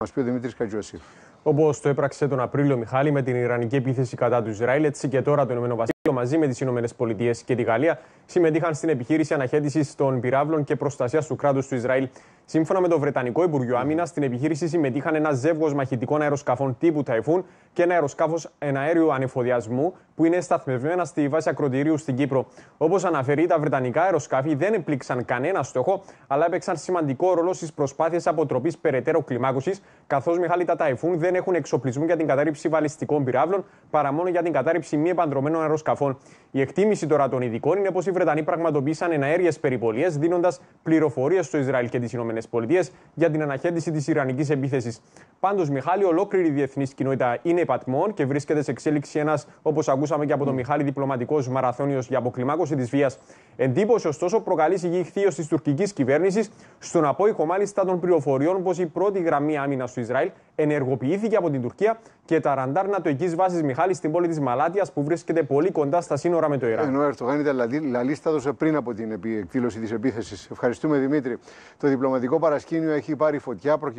Hospidometria cardiovascular. Όπω το έπραξε τον Απρίλιο Μιχάλη με την Ιρανική επίθεση κατά του Ισραήλ, έτσι και τώρα το Ηνωμένο μαζί με τις Ηνωμένες Πολιτείες και τη Γαλλία συμμετείχαν στην επιχείρηση αναχέτησης των πυράβλων και προστασίας του κράτους του Ισραήλ. Σύμφωνα με το Βρετανικό Υπουργείο Άμυνα, στην επιχείρηση συμμετείχαν ένα ζεύγος μαχητικών αεροσκαφών τύπου Ταϊφούν και ένα αεροσκάφος εναέριου ανεφοδιασμού που είναι σταθμευμένα στη βάση ακροτηρίου στην Κύπρο. Όπως αναφέρει, τα Βρετανικά αεροσκάφη δεν επλήξαν κανένα στόχο, αλλά έπαιξαν σημαντικό ρόλο στις προσπάθειες αποτροπής περαιτέρω κλιμάκωσης, καθώς Μιχάλη τα Ταϊφούν δεν δεν έχουν εξοπλισμού για την κατάρριψη βαλιστικών πυράβλων παρά μόνο για την κατάρριψη μη επανδρομένων αεροσκαφών. Η εκτίμηση τώρα των ειδικών είναι πως οι Βρετανοί πραγματοποίησαν εναέριες περιπολίες, δίνοντας πληροφορίες στο Ισραήλ και τις ΗΠΑ για την αναχέτηση της Ιρανικής επίθεσης. Πάντως, Μιχάλη, ολόκληρη η διεθνής κοινότητα είναι υπατμών και βρίσκεται σε εξέλιξη ένας, όπως ακούσαμε και από τον Μιχάλη, διπλωματικός μαραθώνιος για αποκλιμάκωση της βίας. Εντύπωση, ωστόσο, προκαλείς η της τουρκικής κυβέρνησης στον απόϊχο μάλιστα των πληροφοριών πως η πρώτη γραμμή άμυνας του Ισραήλ ενεργοποιήθηκε από την Τουρκία και τα ραντάρ νατοικής βάσης Μιχάλης στην πόλη της Μαλάτιας που βρίσκεται πολύ κοντά στα σύνορα με το Ιράν. Ενώ ο Ερτογάν ήταν λαλίστατος πριν από την εκδήλωση της επίθεσης. Ευχαριστούμε Δημήτρη. Το διπλωματικό παρασκήνιο έχει πάρει φωτιά